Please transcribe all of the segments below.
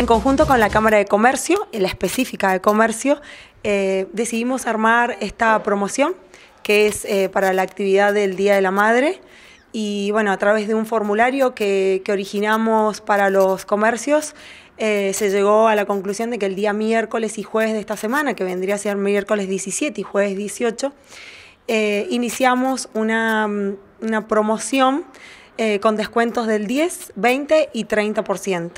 En conjunto con la Cámara de Comercio, la específica de Comercio, eh, decidimos armar esta promoción que es eh, para la actividad del Día de la Madre y bueno, a través de un formulario que, originamos para los comercios, eh, se llegó a la conclusión de que el día miércoles y jueves de esta semana, que vendría a ser miércoles 17 y jueves 18, iniciamos una, promoción con descuentos del 10, 20 y 30%.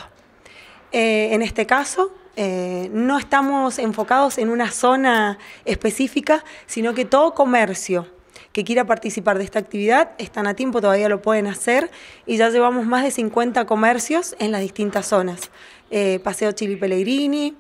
Eh, en este caso, eh, no estamos enfocados en una zona específica, sino que todo comercio que quiera participar de esta actividad, están a tiempo, todavía lo pueden hacer, y ya llevamos más de 50 comercios en las distintas zonas. Eh, Paseo Chili Pellegrini,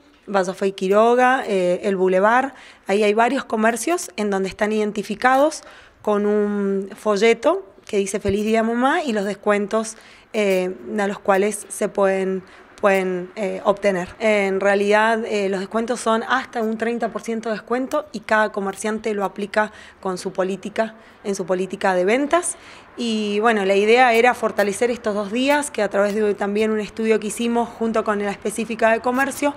fey Quiroga, El Boulevard, ahí hay varios comercios en donde están identificados con un folleto que dice Feliz Día Mamá y los descuentos a los cuales se pueden pueden eh, obtener. En realidad eh, los descuentos son hasta un 30% de descuento y cada comerciante lo aplica con su política, en su política de ventas. Y bueno, la idea era fortalecer estos dos días, que a través de también un estudio que hicimos junto con la específica de comercio,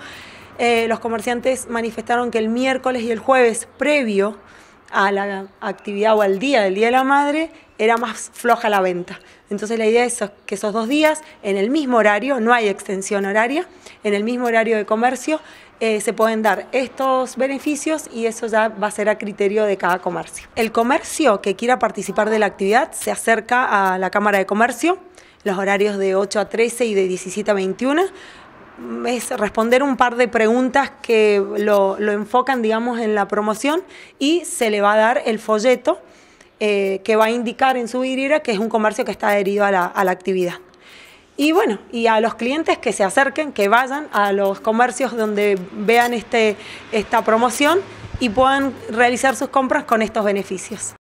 eh, los comerciantes manifestaron que el miércoles y el jueves previo a la actividad o al día del Día de la Madre, era más floja la venta. Entonces la idea es que esos dos días, en el mismo horario, no hay extensión horaria, en el mismo horario de comercio, eh, se pueden dar estos beneficios y eso ya va a ser a criterio de cada comercio. El comercio que quiera participar de la actividad se acerca a la Cámara de Comercio, los horarios de 8 a 13 y de 17 a 21 mm, es responder un par de preguntas que lo, lo, enfocan, digamos, en la promoción y se le va a dar el folleto eh, que va a indicar en su vidriera que es un comercio que está adherido a la, actividad. Y bueno, y a los clientes que se acerquen, que vayan a los comercios donde vean este, esta promoción y puedan realizar sus compras con estos beneficios.